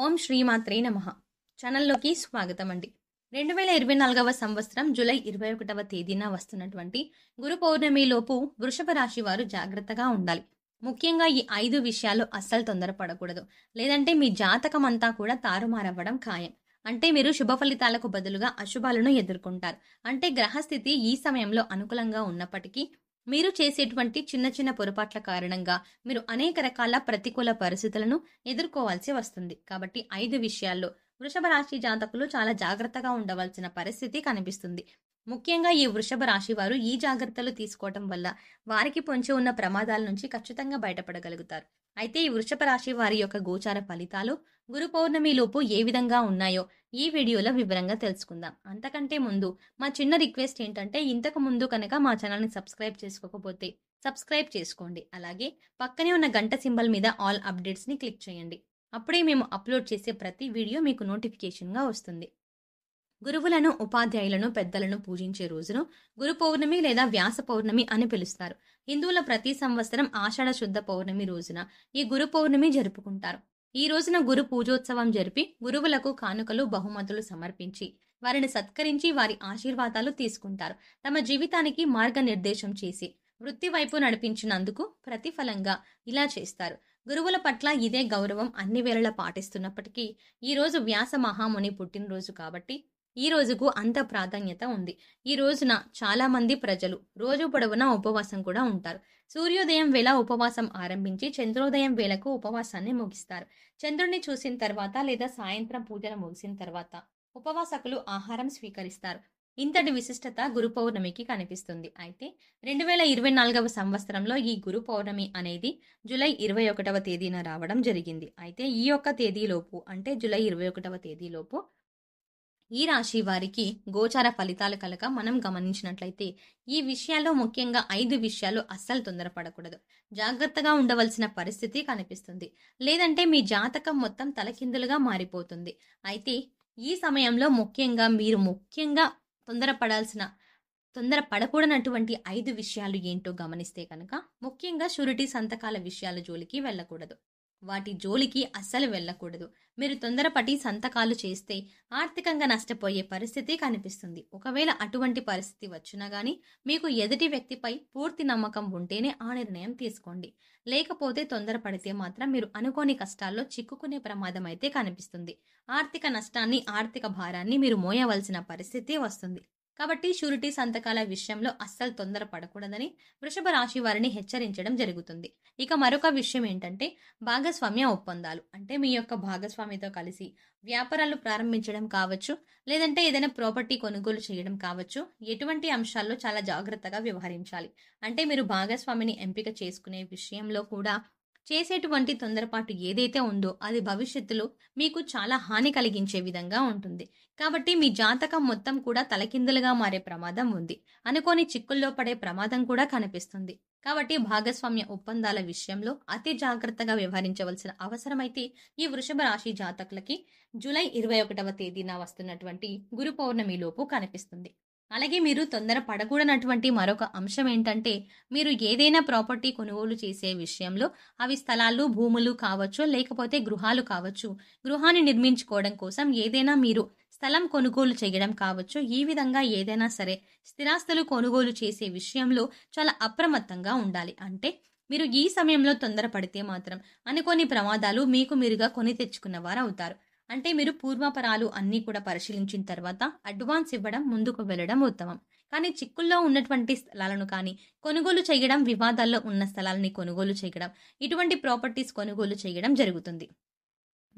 ఓం శ్రీమాత్రే నమ ఛానల్లోకి స్వాగతం అండి రెండు వేల ఇరవై నాలుగవ సంవత్సరం జూలై ఇరవై ఒకటవ తేదీన వస్తున్నటువంటి గురు పౌర్ణమిలోపు వృషభ రాశి వారు జాగ్రత్తగా ఉండాలి ముఖ్యంగా ఈ ఐదు విషయాలు అస్సలు తొందరపడకూడదు లేదంటే మీ జాతకం అంతా కూడా తారుమారవ్వడం ఖాయం అంటే మీరు శుభ ఫలితాలకు బదులుగా అశుభాలను ఎదుర్కొంటారు అంటే గ్రహస్థితి ఈ సమయంలో అనుకూలంగా ఉన్నప్పటికీ మీరు చేసేటువంటి చిన్న చిన్న పొరపాట్ల కారణంగా మీరు అనేక రకాల ప్రతికూల పరిస్థితులను ఎదుర్కోవాల్సి వస్తుంది కాబట్టి ఐదు విషయాల్లో వృషభ రాశి జాతకులు చాలా జాగ్రత్తగా ఉండవలసిన పరిస్థితి కనిపిస్తుంది ముఖ్యంగా ఈ వృషభ రాశి వారు ఈ జాగ్రత్తలు తీసుకోవటం వల్ల వారికి పొంచి ఉన్న ప్రమాదాల నుంచి ఖచ్చితంగా బయటపడగలుగుతారు అయితే ఈ వృషభ రాశి వారి యొక్క గోచార ఫలితాలు గురు పౌర్ణమిలోపు ఏ విధంగా ఉన్నాయో ఈ వీడియోలో వివరంగా తెలుసుకుందాం అంతకంటే ముందు మా చిన్న రిక్వెస్ట్ ఏంటంటే ఇంతకు ముందు కనుక మా ఛానల్ని సబ్స్క్రైబ్ చేసుకోకపోతే సబ్స్క్రైబ్ చేసుకోండి అలాగే పక్కనే ఉన్న గంట సింబల్ మీద ఆల్ అప్డేట్స్ని క్లిక్ చేయండి అప్పుడే మేము అప్లోడ్ చేసే ప్రతి వీడియో మీకు నోటిఫికేషన్గా వస్తుంది గురువులను ఉపాధ్యాయులను పెద్దలను పూజించే రోజును గురు పౌర్ణమి లేదా వ్యాస పౌర్ణమి అని పిలుస్తారు హిందువుల ప్రతి సంవత్సరం ఆషాఢ శుద్ధ పౌర్ణమి రోజున ఈ గురు పౌర్ణమి జరుపుకుంటారు ఈ రోజున గురు పూజోత్సవం జరిపి గురువులకు కానుకలు బహుమతులు సమర్పించి వారిని సత్కరించి వారి ఆశీర్వాదాలు తీసుకుంటారు తమ జీవితానికి మార్గనిర్దేశం చేసి వృత్తి వైపు నడిపించినందుకు ప్రతిఫలంగా ఇలా చేస్తారు గురువుల పట్ల ఇదే గౌరవం అన్ని వేళలా పాటిస్తున్నప్పటికీ ఈరోజు వ్యాస మహాముని పుట్టినరోజు కాబట్టి ఈ రోజుకు అంత ప్రాధాన్యత ఉంది ఈ రోజున చాలామంది ప్రజలు రోజు పొడవునా ఉపవాసం కూడా ఉంటారు సూర్యోదయం వేళ ఉపవాసం ఆరంభించి చంద్రోదయం వేళకు ఉపవాసాన్ని ముగిస్తారు చంద్రుడిని చూసిన తర్వాత లేదా సాయంత్రం పూజలు ముగిసిన తర్వాత ఉపవాసకులు ఆహారం స్వీకరిస్తారు ఇంతటి విశిష్టత గురు పౌర్ణమికి కనిపిస్తుంది అయితే రెండు వేల ఇరవై నాలుగవ సంవత్సరంలో ఈ గురు పౌర్ణమి అనేది జులై ఇరవై ఒకటవ తేదీన రావడం జరిగింది అయితే ఈ యొక్క తేదీలోపు అంటే జూలై ఇరవై ఒకటవ తేదీలోపు ఈ రాశి వారికి గోచార ఫలితాలు కలక మనం గమనించినట్లయితే ఈ విషయాల్లో ముఖ్యంగా ఐదు విషయాలు అస్సలు తొందరపడకూడదు జాగ్రత్తగా ఉండవలసిన పరిస్థితి కనిపిస్తుంది లేదంటే మీ జాతకం మొత్తం తలకిందులుగా మారిపోతుంది అయితే ఈ సమయంలో ముఖ్యంగా మీరు ముఖ్యంగా తొందరపడాల్సిన తొందర పడకూడనటువంటి ఐదు విషయాలు ఏంటో గమనిస్తే కనుక ముఖ్యంగా షూరిటీ సంతకాల విషయాల జోలికి వెళ్ళకూడదు వాటి జోలికి అస్సలు వెళ్ళకూడదు మీరు తొందరపడి సంతకాలు చేస్తే ఆర్థికంగా నష్టపోయే పరిస్థితి కనిపిస్తుంది ఒకవేళ అటువంటి పరిస్థితి వచ్చినా గానీ మీకు ఎదుటి వ్యక్తిపై పూర్తి నమ్మకం ఉంటేనే ఆ నిర్ణయం తీసుకోండి లేకపోతే తొందరపడితే మాత్రం మీరు అనుకోని కష్టాల్లో చిక్కుకునే ప్రమాదం అయితే కనిపిస్తుంది ఆర్థిక నష్టాన్ని ఆర్థిక భారాన్ని మీరు మోయవలసిన పరిస్థితి వస్తుంది కాబట్టి షూరిటీ సంతకాల విషయంలో అస్సలు తొందర పడకూడదని వృషభ రాశి వారిని హెచ్చరించడం జరుగుతుంది ఇక మరొక విషయం ఏంటంటే భాగస్వామ్య ఒప్పందాలు అంటే మీ యొక్క భాగస్వామితో కలిసి వ్యాపారాలు ప్రారంభించడం కావచ్చు లేదంటే ఏదైనా ప్రాపర్టీ కొనుగోలు చేయడం కావచ్చు ఎటువంటి అంశాల్లో చాలా జాగ్రత్తగా వ్యవహరించాలి అంటే మీరు భాగస్వామిని ఎంపిక చేసుకునే విషయంలో కూడా చేసేటువంటి తొందరపాటు ఏదైతే ఉందో అది భవిష్యత్తులో మీకు చాలా హాని కలిగించే విధంగా ఉంటుంది కాబట్టి మీ జాతకం మొత్తం కూడా తలకిందులుగా మారే ప్రమాదం ఉంది అనుకోని చిక్కుల్లో పడే ప్రమాదం కూడా కనిపిస్తుంది కాబట్టి భాగస్వామ్య ఒప్పందాల విషయంలో అతి జాగ్రత్తగా వ్యవహరించవలసిన అవసరమైతే ఈ వృషభ రాశి జాతకులకి జూలై ఇరవై ఒకటవ తేదీన వస్తున్నటువంటి గురు పౌర్ణమిలోపు కనిపిస్తుంది అలాగే మీరు తొందర పడకూడనటువంటి మరొక అంశం ఏంటంటే మీరు ఏదైనా ప్రాపర్టీ కొనుగోలు చేసే విషయంలో అవి స్థలాలు భూములు కావచ్చు లేకపోతే గృహాలు కావచ్చు గృహాన్ని నిర్మించుకోవడం కోసం ఏదైనా మీరు స్థలం కొనుగోలు చేయడం కావచ్చు ఈ విధంగా ఏదైనా సరే స్థిరాస్తులు కొనుగోలు చేసే విషయంలో చాలా అప్రమత్తంగా ఉండాలి అంటే మీరు ఈ సమయంలో తొందరపడితే మాత్రం అనుకోని ప్రమాదాలు మీకు మీరుగా కొని తెచ్చుకున్న వారు అవుతారు అంటే మీరు పూర్వాపరాలు అన్నీ కూడా పరిశీలించిన తర్వాత అడ్వాన్స్ ఇవ్వడం ముందుకు వెళ్ళడం ఉత్తమం కానీ చిక్కుల్లో ఉన్నటువంటి స్థలాలను కానీ కొనుగోలు చేయడం వివాదాల్లో ఉన్న స్థలాలని కొనుగోలు చేయడం ఇటువంటి ప్రాపర్టీస్ కొనుగోలు చేయడం జరుగుతుంది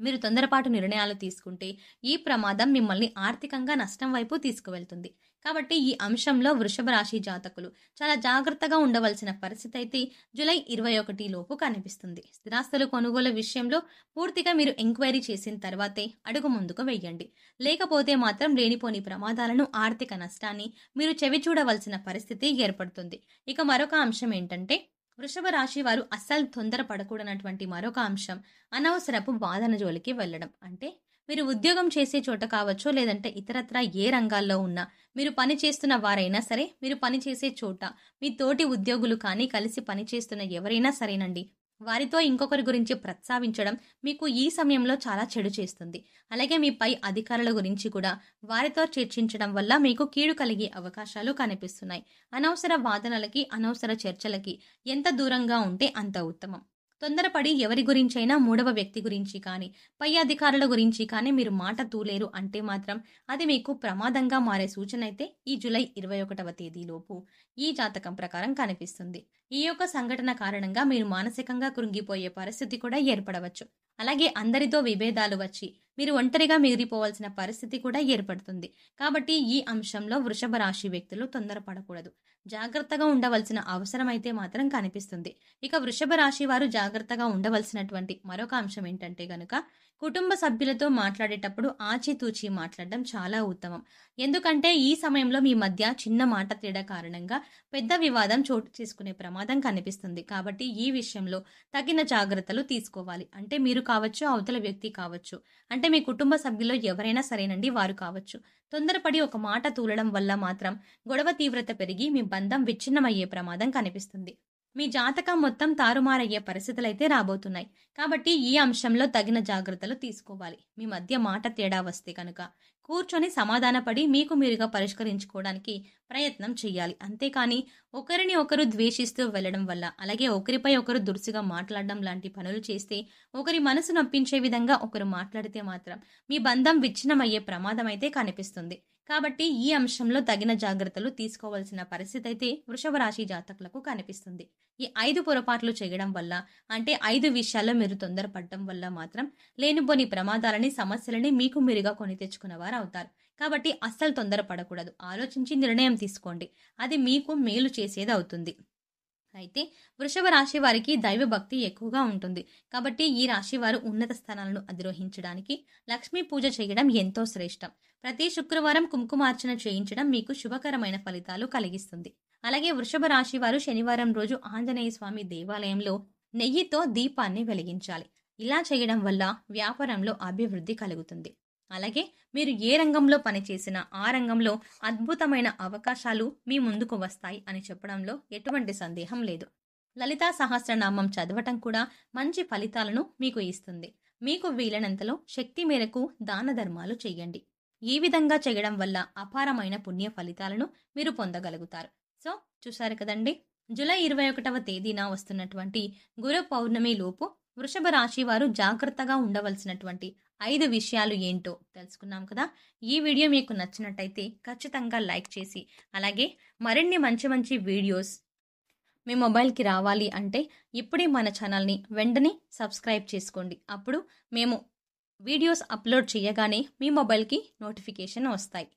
మీరు తొందరపాటు నిర్ణయాలు తీసుకుంటే ఈ ప్రమాదం మిమ్మల్ని ఆర్థికంగా నష్టం వైపు తీసుకువెళ్తుంది కాబట్టి ఈ అంశంలో వృషభ రాశి జాతకులు చాలా జాగ్రత్తగా ఉండవలసిన పరిస్థితి అయితే జూలై ఇరవై ఒకటి లోపు కనిపిస్తుంది స్థిరాస్తులు కొనుగోలు విషయంలో పూర్తిగా మీరు ఎంక్వైరీ చేసిన తర్వాతే అడుగు ముందుకు వెయ్యండి లేకపోతే మాత్రం లేనిపోని ప్రమాదాలను ఆర్థిక నష్టాన్ని మీరు చెవి చూడవలసిన పరిస్థితి ఏర్పడుతుంది ఇక మరొక అంశం ఏంటంటే వృషభ రాశి వారు అస్సలు తొందరపడకూడనటువంటి మరొక అంశం అనవసరపు బాధన జోలికి వెళ్ళడం అంటే మీరు ఉద్యోగం చేసే చోట కావచ్చు లేదంటే ఇతరత్ర ఏ రంగాల్లో ఉన్నా మీరు పని చేస్తున్న వారైనా సరే మీరు పని చేసే చోట మీ తోటి ఉద్యోగులు కానీ కలిసి పనిచేస్తున్న ఎవరైనా సరేనండి వారితో ఇంకొకరి గురించి ప్రస్తావించడం మీకు ఈ సమయంలో చాలా చెడు చేస్తుంది అలాగే మీ పై అధికారుల గురించి కూడా వారితో చర్చించడం వల్ల మీకు కీడు కలిగే అవకాశాలు కనిపిస్తున్నాయి అనవసర వాదనలకి అనవసర చర్చలకి ఎంత దూరంగా ఉంటే అంత ఉత్తమం తొందరపడి ఎవరి గురించైనా మూడవ వ్యక్తి గురించి కానీ పై అధికారుల గురించి కానీ మీరు మాట తూలేరు అంటే మాత్రం అది మీకు ప్రమాదంగా మారే సూచన అయితే ఈ జులై ఇరవై ఒకటవ తేదీలోపు ఈ జాతకం ప్రకారం కనిపిస్తుంది ఈ యొక్క సంఘటన కారణంగా మీరు మానసికంగా కృంగిపోయే పరిస్థితి కూడా ఏర్పడవచ్చు అలాగే అందరితో విభేదాలు వచ్చి మీరు ఒంటరిగా మిగిలిపోవాల్సిన పరిస్థితి కూడా ఏర్పడుతుంది కాబట్టి ఈ అంశంలో వృషభ రాశి వ్యక్తులు తొందరపడకూడదు జాగ్రత్తగా ఉండవలసిన అవసరం అయితే మాత్రం కనిపిస్తుంది ఇక వృషభ రాశి వారు జాగ్రత్తగా ఉండవలసినటువంటి మరొక అంశం ఏంటంటే కనుక కుటుంబ సభ్యులతో మాట్లాడేటప్పుడు ఆచితూచి మాట్లాడడం చాలా ఉత్తమం ఎందుకంటే ఈ సమయంలో మీ మధ్య చిన్న మాట తేడా కారణంగా పెద్ద వివాదం చోటు చేసుకునే ప్రమాదం కనిపిస్తుంది కాబట్టి ఈ విషయంలో తగిన జాగ్రత్తలు తీసుకోవాలి అంటే మీరు కావచ్చు అవతల వ్యక్తి కావచ్చు అంటే మీ కుటుంబ సభ్యులు ఎవరైనా సరేనండి వారు కావచ్చు తొందరపడి ఒక మాట తూలడం వల్ల మాత్రం గొడవ తీవ్రత పెరిగి మీ బంధం విచ్ఛిన్నమయ్యే ప్రమాదం కనిపిస్తుంది మీ జాతకం మొత్తం తారుమారయ్యే పరిస్థితులు అయితే రాబోతున్నాయి కాబట్టి ఈ అంశంలో తగిన జాగ్రత్తలు తీసుకోవాలి మీ మధ్య మాట తేడా వస్తే కనుక కూర్చొని సమాధానపడి మీకు మీరుగా పరిష్కరించుకోవడానికి ప్రయత్నం చేయాలి అంతేకాని ఒకరిని ఒకరు ద్వేషిస్తూ వెళ్ళడం వల్ల అలాగే ఒకరిపై ఒకరు దురుసుగా మాట్లాడడం లాంటి పనులు చేస్తే ఒకరి మనసు నొప్పించే విధంగా ఒకరు మాట్లాడితే మాత్రం మీ బంధం విచ్ఛిన్నమయ్యే ప్రమాదం అయితే కనిపిస్తుంది కాబట్టి ఈ అంశంలో తగిన జాగ్రత్తలు తీసుకోవాల్సిన పరిస్థితి అయితే వృషభ రాశి జాతకులకు కనిపిస్తుంది ఈ ఐదు పొరపాట్లు చేయడం వల్ల అంటే ఐదు విషయాల్లో మీరు తొందరపడడం వల్ల మాత్రం లేనిపోని ప్రమాదాలని సమస్యలని మీకు మీరుగా కొని తెచ్చుకున్న వారు అవుతారు కాబట్టి అస్సలు తొందరపడకూడదు ఆలోచించి నిర్ణయం తీసుకోండి అది మీకు మేలు చేసేది అవుతుంది అయితే వృషభ రాశి వారికి దైవ భక్తి ఎక్కువగా ఉంటుంది కాబట్టి ఈ రాశి వారు ఉన్నత స్థానాలను అధిరోహించడానికి లక్ష్మీ పూజ చేయడం ఎంతో శ్రేష్టం ప్రతి శుక్రవారం కుంకుమార్చన చేయించడం మీకు శుభకరమైన ఫలితాలు కలిగిస్తుంది అలాగే వృషభ రాశి వారు శనివారం రోజు ఆంజనేయ స్వామి దేవాలయంలో నెయ్యితో దీపాన్ని వెలిగించాలి ఇలా చేయడం వల్ల వ్యాపారంలో అభివృద్ధి కలుగుతుంది అలాగే మీరు ఏ రంగంలో పనిచేసినా ఆ రంగంలో అద్భుతమైన అవకాశాలు మీ ముందుకు వస్తాయి అని చెప్పడంలో ఎటువంటి సందేహం లేదు లలితా సహస్రనామం చదవటం కూడా మంచి ఫలితాలను మీకు ఇస్తుంది మీకు వీలైనంతలో శక్తి మేరకు దాన ధర్మాలు చేయండి ఈ విధంగా చేయడం వల్ల అపారమైన పుణ్య ఫలితాలను మీరు పొందగలుగుతారు సో చూశారు కదండి జూలై ఇరవై ఒకటవ తేదీన వస్తున్నటువంటి గురు పౌర్ణమి లోపు వృషభ రాశి వారు జాగ్రత్తగా ఉండవలసినటువంటి ఐదు విషయాలు ఏంటో తెలుసుకున్నాం కదా ఈ వీడియో మీకు నచ్చినట్టయితే ఖచ్చితంగా లైక్ చేసి అలాగే మరిన్ని మంచి మంచి వీడియోస్ మీ మొబైల్కి రావాలి అంటే ఇప్పుడే మన ఛానల్ని వెంటనే సబ్స్క్రైబ్ చేసుకోండి అప్పుడు మేము వీడియోస్ అప్లోడ్ చేయగానే మీ మొబైల్కి నోటిఫికేషన్ వస్తాయి